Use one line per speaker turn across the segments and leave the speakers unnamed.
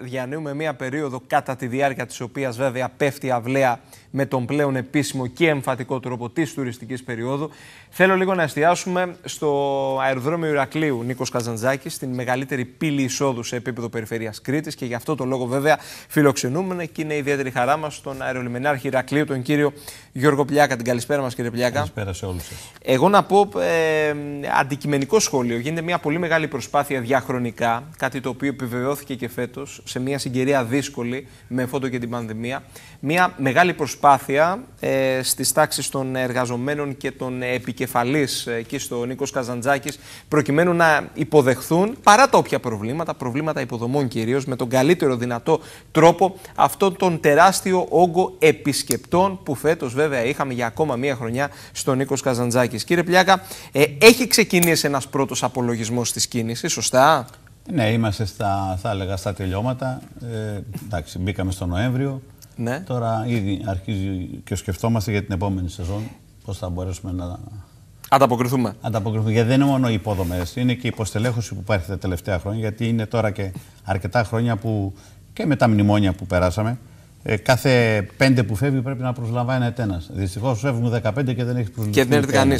Διανύουμε μια περίοδο κατά τη διάρκεια της οποίας βέβαια πέφτει αυλαία με τον πλέον επίσημο και εμφατικό τρόπο της τουριστικής περίοδου. Θέλω λίγο να εστιάσουμε στο αεροδρόμιο Ηρακλείου Νίκος Καζαντζάκης, στην μεγαλύτερη πύλη εισόδου σε επίπεδο περιφερειάς Κρήτης και γι' αυτό το λόγο βέβαια φιλοξενούμε και είναι ιδιαίτερη χαρά μας τον αερολιμενάρχη Ηρακλείου, τον κύριο Γιώργο Πλιάκα. Την καλησπέρα μας κύριε Πλιάκα. Καλησπέρα σε όλους σας. Εγώ να πω ε, αντικειμενικό σχόλιο. Γίνεται μια πολύ μεγάλη προσπάθεια διαχρονικά, κάτι το οποίο επιβεβαιώθηκε και φέτος σε μια συγκυρία δύσκολη με φόντο και την πανδημία. Μια μεγάλη προσπάθεια ε, στις των εργαζομένων και των επικεφαλής ε, εκεί στο Νίκος Καζαντζάκης, προκειμένου να υποδεχθούν παρά τα όποια προβλήματα, προβλήματα υποδομών κυρίως, με τον καλύτερο δυνατό τρόπο αυτόν τον τεράστιο όγκο επισκεπτών που φέτος βέβαια είχαμε για ακόμα μία χρονιά στον Νίκος Καζαντζάκης. Κύριε Πλιάκα, ε, έχει ξεκινήσει ένας πρώτος απολογισμός της κίνησης, σωστά.
Ναι, είμαστε στα, θα έλεγα, στα τελειώματα. Ε, εντάξει, μπήκαμε στο Νοέμβριο. Ναι. Τώρα ήδη αρχίζει και σκεφτόμαστε για την επόμενη σεζόν πώς θα μπορέσουμε να... Ανταποκριθούμε. Ανταποκριθούμε. Γιατί δεν είναι μόνο οι υπόδομες, είναι και η υποστελέχωση που υπάρχει τα τελευταία χρόνια. Γιατί είναι τώρα και αρκετά χρόνια που και με τα μνημόνια που περάσαμε, ε, κάθε πέντε που φεύγει πρέπει να προσλαμβάνει ένα. Δυστυχώς φεύγουν 15 και δεν έχει προσλαμβάνει. Και δεν έρθει κανείς.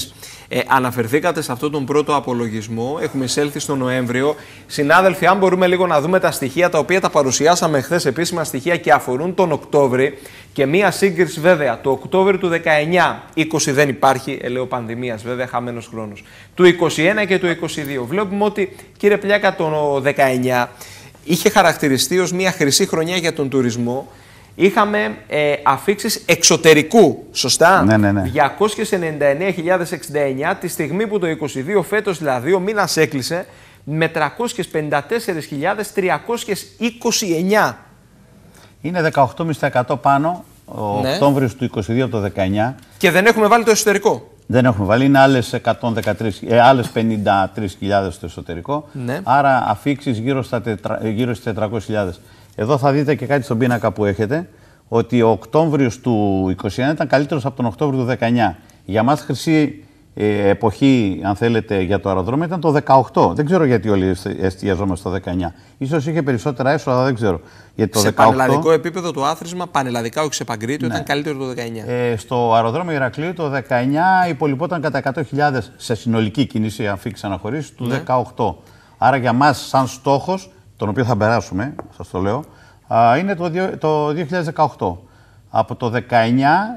Ε, αναφερθήκατε σε αυτόν τον πρώτο απολογισμό. Έχουμε εισέλθει στο Νοέμβριο. Συνάδελφοι, αν μπορούμε λίγο να δούμε τα στοιχεία τα οποία τα παρουσιάσαμε χθες, επίσημα στοιχεία και αφορούν τον Οκτώβρη. Και μία σύγκριση βέβαια. Το Οκτώβριο του 19, 20 δεν υπάρχει, ε, λέω πανδημίας βέβαια, χαμένος χρόνος. Του 21 και του 22. Βλέπουμε ότι, κύριε Πλιάκα, το 19 είχε χαρακτηριστεί ως μία χρυσή χρονιά για τον τουρισμό. Είχαμε ε, αφήξεις εξωτερικού, σωστά, ναι, ναι, ναι. 299.069 τη στιγμή που το 22 φέτος δηλαδή ο μήνας έκλεισε με 354.329. Είναι 18,5% πάνω
ο ναι. Οκτώβριος του 22 από το 19. Και δεν έχουμε βάλει το εσωτερικό. Δεν έχουμε βάλει, είναι άλλες, 53.000 ε, στο εσωτερικό, ναι. άρα αφήξεις γύρω, στα γύρω στις 400.000. Εδώ θα δείτε και κάτι στον πίνακα που έχετε, ότι ο Οκτώβριος του 2021 ήταν καλύτερος από τον Οκτώβριο του 19. Για μας χρυσή ε, εποχή, αν θέλετε, για το αεροδρόμιο ήταν το 18. Δεν ξέρω γιατί όλοι εστιαζόμαστε στο 19. σω είχε περισσότερα έσοδα, δεν ξέρω. Γιατί το σε 18... πανελλαδικό
επίπεδο το άθροισμα, πανελλαδικά, όχι σε παγκρίτιο, ναι. ήταν καλύτερο το 19. Ε,
στο αεροδρόμιο Ηρακλείου το 19 υπολοιπόταν κατά 100.000 σε συνολική κίνηση, αν φύγει του ναι. 18. Άρα για μας, σαν στόχος, τον οποίο θα περάσουμε, σας το λέω, είναι το 2018. Από το 2019,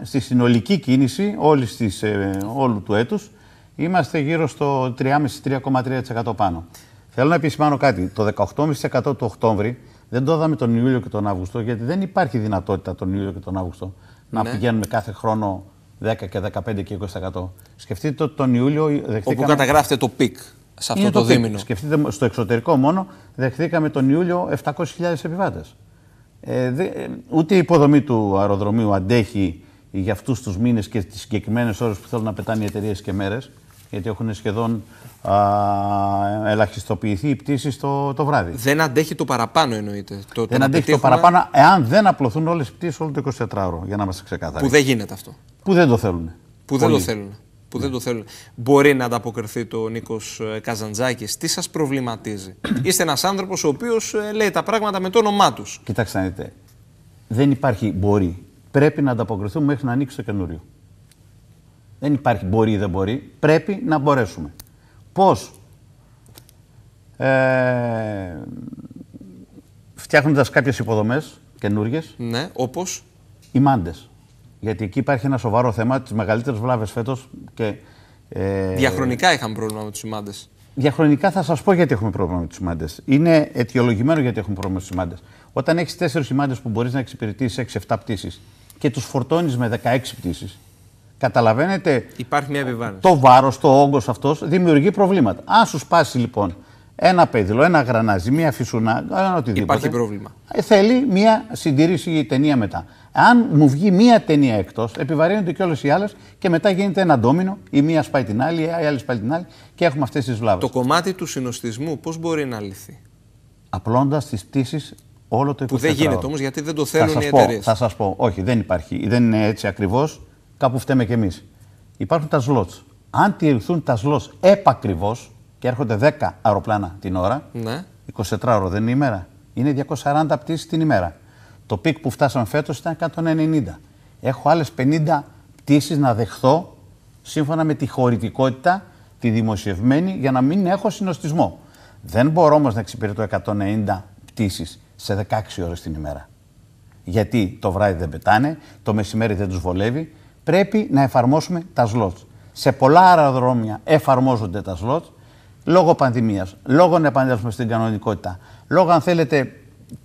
στη συνολική κίνηση όλης ε, όλου του έτους είμαστε γύρω στο 3,5-3,3% πάνω. Θέλω να επισημάνω κάτι. Το 18,5% του Οκτώβρη δεν το είδαμε τον Ιούλιο και τον Αύγουστο, γιατί δεν υπάρχει δυνατότητα τον Ιούλιο και τον Αύγουστο να ναι. πηγαίνουμε κάθε χρόνο 10 και 15 και 20%. Σκεφτείτε ότι τον Ιούλιο Όπου καταγράφετε
το πικ σε αυτό το, το δίμηνο.
Σκεφτείτε, στο εξωτερικό μόνο δεχθήκαμε τον Ιούλιο 700.000 επιβάτες. Ε, ε, ούτε η υποδομή του αεροδρομίου αντέχει για αυτούς τους μήνες και τις συγκεκριμένες ώρες που θέλουν να πετάνε οι εταιρείες και μέρες, γιατί έχουν σχεδόν α, ελαχιστοποιηθεί οι πτήσεις το, το βράδυ.
Δεν αντέχει το παραπάνω, εννοείται. Το, δεν αντέχει το παραπάνω,
εάν δεν απλωθούν όλες οι πτήσεις όλο το 24ωρο, για να είμαστε ξεκάθαροι. Που δεν γίνεται αυτό. Που δεν το θέλουν. Που δεν το θέλουν
που δεν το θέλουν, μπορεί να ανταποκριθεί το Νίκος ε, Καζαντζάκης. Τι σας προβληματίζει. Είστε ένας άνθρωπος ο οποίος ε, λέει τα πράγματα με το όνομά τους.
Κοιτάξτε να δείτε. Δεν υπάρχει μπορεί. Πρέπει να ανταποκριθούμε μέχρι να ανοίξει το καινούριο. Δεν υπάρχει μπορεί ή δεν μπορεί. Πρέπει να μπορέσουμε. Πώς. Ε, Φτιάχνοντας κάποιες υποδομές καινούριες, Ναι, όπως. Οι μάντες. Γιατί εκεί υπάρχει ένα σοβαρό θέμα, τις μεγαλύτερες βλάβες φέτος. Ε, Διαχρονικά
είχαμε πρόβλημα με τους σημάντες.
Διαχρονικά θα σας πω γιατί έχουμε πρόβλημα με τους σημάντες. Είναι αιτιολογημένο γιατί έχουμε πρόβλημα με τους σημάντες. Όταν έχεις τέσσερις σημάντες που μπορείς να εξυπηρετήσεις 6-7 πτήσεις και τους φορτώνεις με 16 πτήσεις, καταλαβαίνετε. Υπάρχει μια επιβάρυνση. Το βάρος, το όγκος αυτός δημιουργεί προβλήματα. Αν σου σπάσει λοιπόν ένα πέδιλο, ένα γρανάζι, μία φυσούνα, ένα οτιδήποτε. Υπάρχει πρόβλημα. Ε, θέλει μία συντήρηση η ταινία μετά. Αν μου βγει μία ταινία εκτός, επιβαρύνονται και όλες οι άλλες και μετά γίνεται ένα ντόμινο. Η μία σπάει την άλλη, η άλλη σπάει την άλλη και έχουμε αυτές τις βλάβες.
Το κομμάτι του συνοστισμού πώς μπορεί να λυθεί.
Απλώντας τις πτήσεις όλο το 24 Που δεν γίνεται όμως γιατί δεν το θέλουν οι εταιρείες. Θα σας πω, όχι, δεν υπάρχει. Δεν είναι έτσι ακριβώς. Κάπου φταίμε κι εμείς. Υπάρχουν τα σλότ. Αν τηρηθούν τα σλότ επακριβώς, και έρχονται 10 αεροπλάνα την ώρα, ναι. 24 ώρες δεν είναι ημέρα. Είναι 240 πτήσεις την ημέρα. Το πικ που φτάσαμε φέτος ήταν 190. Έχω άλλες 50 πτήσεις να δεχθώ σύμφωνα με τη χωρητικότητα, τη δημοσιευμένη, για να μην έχω συνοστισμό. Δεν μπορώ όμως να εξυπηρετώ 190 πτήσεις σε 16 ώρες την ημέρα. Γιατί το βράδυ δεν πετάνε, το μεσημέρι δεν τους βολεύει. Πρέπει να εφαρμόσουμε τα σλότ. Σε πολλά αεροδρόμια εφαρμόζονται τα σλότ λόγω πανδημίας, λόγω να επανέλθουμε στην κανονικότητα, λόγω αν θέλετε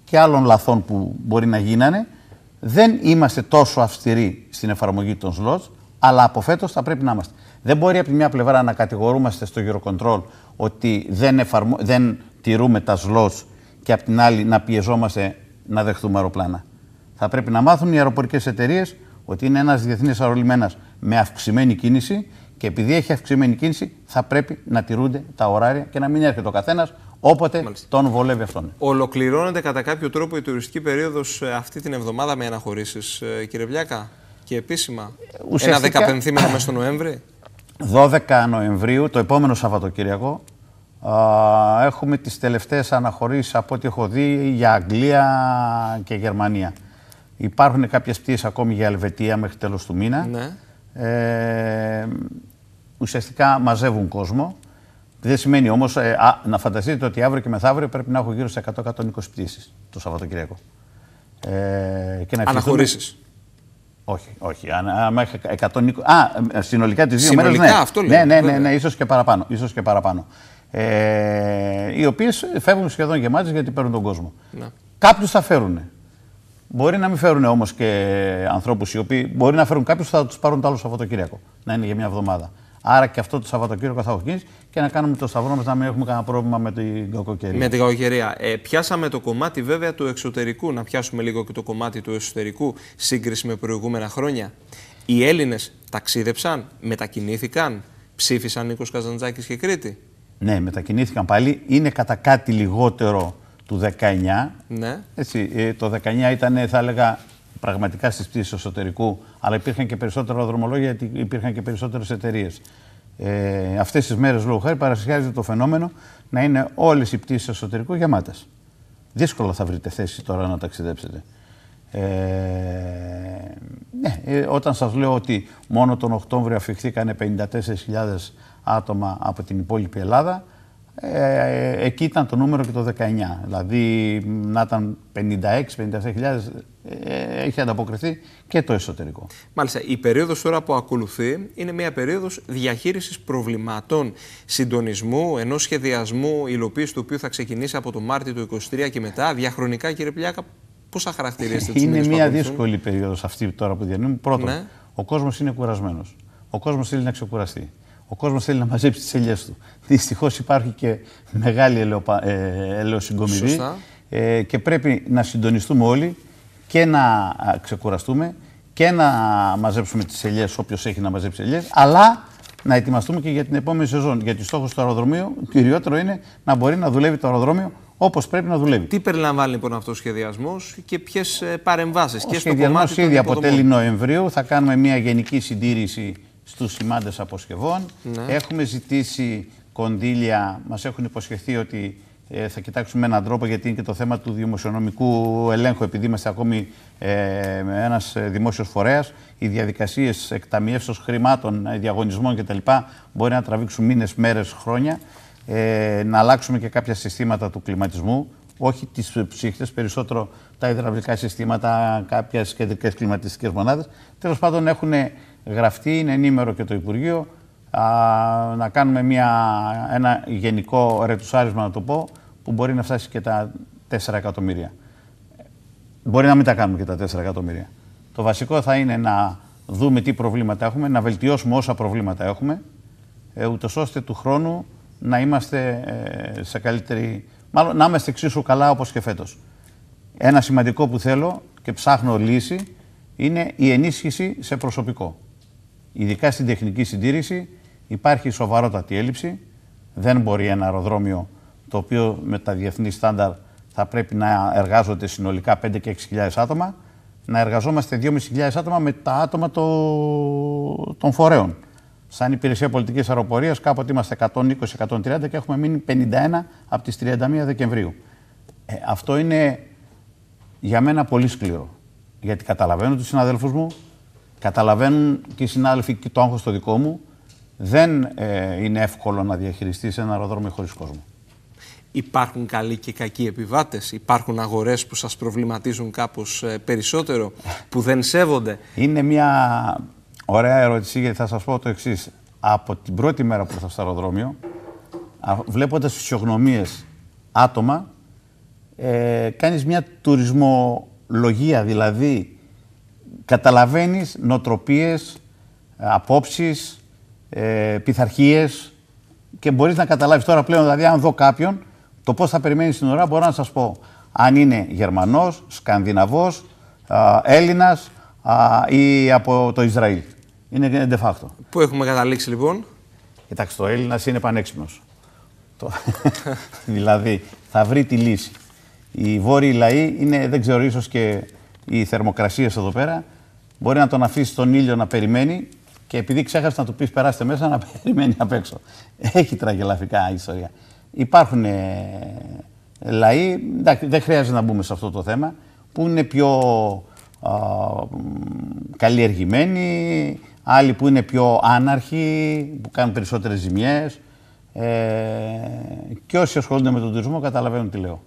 και άλλων λαθών που μπορεί να γίνανε, δεν είμαστε τόσο αυστηροί στην εφαρμογή των σλότ, αλλά από φέτος θα πρέπει να είμαστε. Δεν μπορεί από τη μια πλευρά να κατηγορούμαστε στο Eurocontrol ότι δεν, εφαρμο... δεν τηρούμε τα σλότ και από την άλλη να πιεζόμαστε να δεχτούμε αεροπλάνα. Θα πρέπει να μάθουν οι αεροπορικές εταιρείες ότι είναι ένας διεθνής αερολιμένα με αυξημένη κίνηση και επειδή έχει αυξημένη κίνηση, θα πρέπει να τηρούνται τα ωράρια και να μην έρχεται ο καθένας όποτε τον βολεύει αυτόν.
Ολοκληρώνεται κατά κάποιο τρόπο η τουριστική περίοδος ε, αυτή την εβδομάδα με αναχωρήσεις, ε, κύριε Βλιάκα, και επίσημα. Ουσιαστικά, Ένα δεκαπενθήμερο μέσα στο Νοέμβρη.
12 Νοεμβρίου, το επόμενο Σαββατοκύριακο, έχουμε τις τελευταίες αναχωρήσεις από ό,τι έχω δει για Αγγλία και Γερμανία. Υπάρχουν κάποιες πτήσεις ακόμη για Ελβετία μέχρι τέλος του μήνα. Ναι. Ε, ουσιαστικά μαζεύουν κόσμο. Δεν σημαίνει όμως ε, να φανταστείτε ότι αύριο και μεθαύριο πρέπει να έχω γύρω σε 100-120 πτήσεις το Σαββατοκύριακο. Ε, και να Αναχωρήσεις. Όχι, όχι. Αν, 120. Α, ε, ε, συνολικά τις δύο μέρες. Ναι. αυτό λέει. Ναι, ναι, ναι, ναι, ίσως και παραπάνω. Ίσως και παραπάνω. Ε, οι οποίες φεύγουν σχεδόν γεμάτες γιατί παίρνουν τον κόσμο. Ναι. Κάποιους θα φέρουν. Μπορεί να μην φέρουν όμως και ανθρώπους οι οποίοι μπορεί να φέρουν κάποιους θα τους πάρουν το άλλο Σαββατοκύριακο. Να είναι για μια εβδομάδα. Άρα και αυτό το Σαββατοκύριακο θα οχυνήσει και να κάνουμε το σταυρό μας να μην έχουμε κανένα πρόβλημα με την κακοκαιρία. Με την
κακοκαιρία. Ε, πιάσαμε το κομμάτι βέβαια του εξωτερικού. Να πιάσουμε λίγο και το κομμάτι του εσωτερικού σύγκριση με προηγούμενα χρόνια. Οι Έλληνες ταξίδεψαν, μετακινήθηκαν, ψήφισαν Νίκος Καζαντζάκης και Κρήτη.
Ναι, μετακινήθηκαν πάλι. Είναι κατά κάτι λιγότερο του 19. Ναι. Έτσι, ε, το 19 ήταν, θα έλεγα, πραγματικά στις πτήσεις εσωτερικού, αλλά υπήρχαν και περισσότερα δρομολόγια γιατί υπήρχαν και περισσότερες εταιρείες. Ε, Αυτές τις μέρες, λόγω χάρη, παρασχιάζεται το φαινόμενο να είναι όλες οι πτήσεις εσωτερικού γεμάτες. Δύσκολα θα βρείτε θέση τώρα να ταξιδέψετε. Ε, ναι, ε, όταν σας λέω ότι μόνο τον Οκτώβριο αφηχθήκανε 54.000 άτομα από την υπόλοιπη Ελλάδα, ε, ε, εκεί ήταν το νούμερο και το 19. Δηλαδή να ήταν 56-57.000, ε, έχει ανταποκριθεί και το εσωτερικό.
Μάλιστα, η περίοδος τώρα που ακολουθεί είναι μια περίοδος διαχείρισης προβλημάτων συντονισμού, ενός σχεδιασμού υλοποίησης του οποίου θα ξεκινήσει από το Μάρτιο του 23 και μετά. Διαχρονικά, κύριε Πλιάκα, πώ θα χαρακτηρίσετε Είναι μια δύσκολη
περίοδος αυτή τώρα που διανύουμε. Πρώτον, ναι. ο κόσμος είναι κουρασμένος. Ο κόσμος θέλει να ξεκουραστεί. Ο κόσμος θέλει να μαζέψει τις ελιές του. Δυστυχώς υπάρχει και μεγάλη ε, ελαιοσυγκομιδή. Ε, και πρέπει να συντονιστούμε όλοι και να ξεκουραστούμε και να μαζέψουμε τις ελιές όποιος έχει να μαζέψει ελιές αλλά να ετοιμαστούμε και για την επόμενη σεζόν. Γιατί ο στόχος του αεροδρομίου, κυριότερο είναι να μπορεί να δουλεύει το αεροδρόμιο όπως πρέπει να δουλεύει.
Τι περιλαμβάνει λοιπόν αυτός ο σχεδιασμός και ποιες παρεμβάσεις. Ο σχεδιασμό ήδη αποτελεί
Νοεμβρίου. Θα κάνουμε μια γενική συντήρηση στους σημάντες αποσκευών. Ναι. Έχουμε ζητήσει κονδύλια, μας έχουν υποσχεθεί ότι ε, θα κοιτάξουμε έναν τρόπο γιατί είναι και το θέμα του δημοσιονομικού ελέγχου. Επειδή είμαστε ακόμη ε, ένας ε, δημόσιος φορέας οι διαδικασίες εκταμιεύσεως χρημάτων, ε, διαγωνισμών κτλ. μπορεί να τραβήξουν μήνες, μέρες, χρόνια. Ε, να αλλάξουμε και κάποια συστήματα του κλιματισμού, όχι τις ψύχτες, περισσότερο τα υδραυλικά συστήματα, κάποιες κεντρικές κλιματιστικές μονάδες. Τέλος πάντων, έχουν γραφτεί, είναι ενήμερο και το Υπουργείο. Α, να κάνουμε μια, ένα γενικό ρετουσάρισμα, να το πω, που μπορεί να φτάσει και τα 4 εκατομμύρια. Μπορεί να μην τα κάνουμε και τα 4 εκατομμύρια. Το βασικό θα είναι να δούμε τι προβλήματα έχουμε, να βελτιώσουμε όσα προβλήματα έχουμε, ε, ούτως ώστε του χρόνου να είμαστε ε, σε καλύτερη. Μάλλον να είμαστε εξίσου καλά όπως και φέτος. Ένα σημαντικό που θέλω και ψάχνω λύση είναι η ενίσχυση σε προσωπικό. Ειδικά στην τεχνική συντήρηση υπάρχει σοβαρότατη έλλειψη. Δεν μπορεί ένα αεροδρόμιο το οποίο με τα διεθνή στάνταρ θα πρέπει να εργάζονται συνολικά 5 και 6.000 άτομα, να εργαζόμαστε 2.500 άτομα με τα άτομα το... των φορέων. Σαν υπηρεσία πολιτικής αεροπορίας, κάποτε είμαστε 120-130 και έχουμε μείνει 51 από τις 31 Δεκεμβρίου. Ε, αυτό είναι για μένα πολύ σκληρό. Γιατί καταλαβαίνω τους συναδέλφους μου, καταλαβαίνουν και οι συνάδελφοι και το άγχος το δικό μου. Δεν ε, είναι εύκολο να διαχειριστείς ένα αεροδρόμιο
χωρίς κόσμο. Υπάρχουν καλοί και κακοί επιβάτες, υπάρχουν αγορές που σας προβληματίζουν κάπως ε, περισσότερο, που δεν σέβονται. Είναι μια ωραία
ερώτηση γιατί θα σας πω το εξής. Από την πρώτη μέρα που ήρθα στο αεροδρόμιο, βλέποντας φυσιογνωμίες άτομα, ε, κάνεις μια τουρισμολογία, δηλαδή καταλαβαίνεις νοτροπίες, απόψεις, ε, πειθαρχίες και μπορείς να καταλάβεις τώρα πλέον, δηλαδή αν δω κάποιον, το πώς θα περιμένεις την ώρα μπορώ να σας πω. Αν είναι Γερμανός, Σκανδιναβός, Έλληνα ή από το Ισραήλ. Είναι de facto. Πού έχουμε καταλήξει λοιπόν. Κοιτάξτε, το Έλληνας είναι πανέξυπνος. δηλαδή θα βρει τη λύση. Οι βόρειοι λαοί είναι, δεν ξέρω, ίσως και οι θερμοκρασίες εδώ πέρα. Μπορεί να τον αφήσει τον ήλιο να περιμένει και επειδή ξέχασε να του πεις περάστε μέσα, να περιμένει απ' έξω. Έχει τραγελαφικά ιστορία υπάρχουν ε, λαοί, εντάξει, δεν χρειάζεται να μπούμε σε αυτό το θέμα, που είναι πιο καλλιεργημένοι, άλλοι που είναι πιο άναρχοι, που κάνουν περισσότερες ζημιές. Ε, και όσοι ασχολούνται με τον τουρισμό καταλαβαίνουν τι λέω.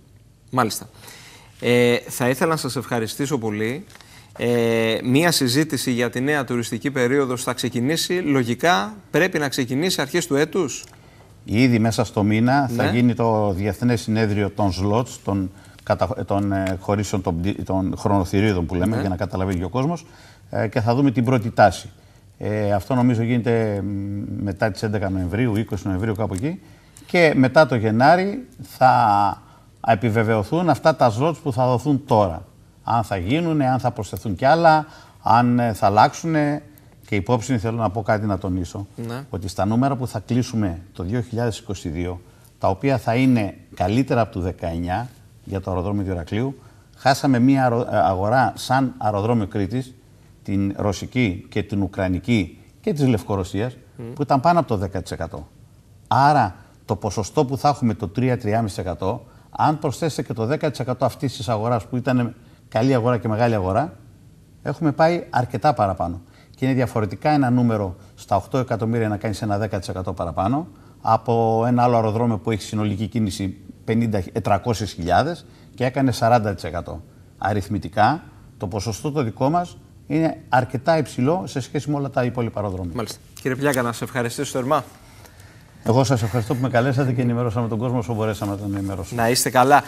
Μάλιστα. Ε, θα ήθελα να σας ευχαριστήσω πολύ. Ε, μία συζήτηση για τη νέα τουριστική περίοδο θα ξεκινήσει. Λογικά πρέπει να ξεκινήσει αρχές του έτους.
Ήδη μέσα στο μήνα θα ναι. γίνει το Διεθνές Συνέδριο των Σλότς, των, των ε, χωρίσεων των, χρονοθυρίδων που λέμε, ναι. για να καταλαβαίνει ο κόσμος, ε, και θα δούμε την πρώτη τάση. Ε, αυτό νομίζω γίνεται μετά τις 11 Νοεμβρίου, 20 Νοεμβρίου κάπου εκεί, και μετά το Γενάρη θα επιβεβαιωθούν αυτά τα σλότς που θα δοθούν τώρα. Αν θα γίνουν, αν θα προσθεθούν κι άλλα, αν ε, θα αλλάξουν και υπόψη θέλω να πω κάτι να τονίσω, ναι. ότι στα νούμερα που θα κλείσουμε το 2022, τα οποία θα είναι καλύτερα από το 19 για το αεροδρόμιο του Ηρακλείου, χάσαμε μία ε, αγορά σαν αεροδρόμιο Κρήτης, την ρωσική και την ουκρανική και της Λευκορωσίας, που ήταν πάνω από το 10%. Άρα το ποσοστό που θα έχουμε το 3-3,5%, αν προσθέσετε και το 10% αυτής της αγοράς που ήταν καλή αγορά και μεγάλη αγορά, έχουμε πάει αρκετά παραπάνω και είναι διαφορετικά ένα νούμερο στα 8 εκατομμύρια να κάνεις ένα 10% παραπάνω από ένα άλλο αεροδρόμιο που έχει συνολική κίνηση 300.000 και έκανε 40%. Αριθμητικά το ποσοστό το δικό μας είναι αρκετά υψηλό σε σχέση με όλα τα υπόλοιπα αεροδρόμια.
Μάλιστα. Κύριε Πλιάκα, να σα ευχαριστήσω θερμά.
Εγώ σας ευχαριστώ που με καλέσατε και ενημερώσαμε τον κόσμο όσο μπορέσαμε να τον ενημερώσουμε.
Να είστε καλά.